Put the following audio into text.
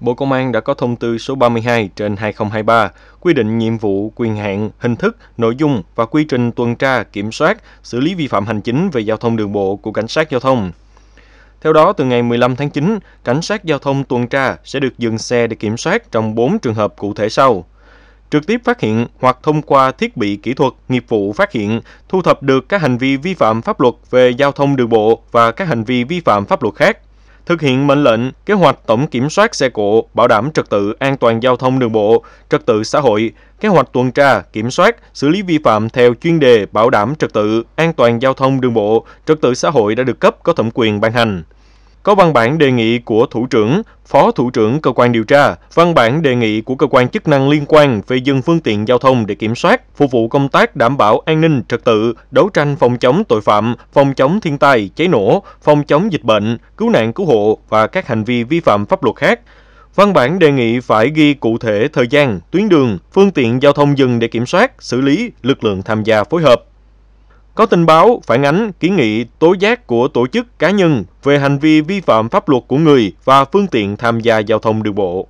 Bộ Công an đã có thông tư số 32 trên 2023 quy định nhiệm vụ, quyền hạn, hình thức, nội dung và quy trình tuần tra, kiểm soát, xử lý vi phạm hành chính về giao thông đường bộ của cảnh sát giao thông. Theo đó, từ ngày 15 tháng 9, cảnh sát giao thông tuần tra sẽ được dừng xe để kiểm soát trong 4 trường hợp cụ thể sau. Trực tiếp phát hiện hoặc thông qua thiết bị kỹ thuật, nghiệp vụ phát hiện, thu thập được các hành vi vi phạm pháp luật về giao thông đường bộ và các hành vi vi phạm pháp luật khác thực hiện mệnh lệnh, kế hoạch tổng kiểm soát xe cộ, bảo đảm trật tự an toàn giao thông đường bộ, trật tự xã hội, kế hoạch tuần tra, kiểm soát, xử lý vi phạm theo chuyên đề bảo đảm trật tự an toàn giao thông đường bộ, trật tự xã hội đã được cấp có thẩm quyền ban hành có văn bản đề nghị của Thủ trưởng, Phó Thủ trưởng Cơ quan Điều tra, văn bản đề nghị của cơ quan chức năng liên quan về dừng phương tiện giao thông để kiểm soát, phục vụ công tác đảm bảo an ninh trật tự, đấu tranh phòng chống tội phạm, phòng chống thiên tai, cháy nổ, phòng chống dịch bệnh, cứu nạn cứu hộ và các hành vi vi phạm pháp luật khác. Văn bản đề nghị phải ghi cụ thể thời gian, tuyến đường, phương tiện giao thông dừng để kiểm soát, xử lý, lực lượng tham gia phối hợp có tin báo phản ánh kiến nghị tố giác của tổ chức cá nhân về hành vi vi phạm pháp luật của người và phương tiện tham gia giao thông đường bộ.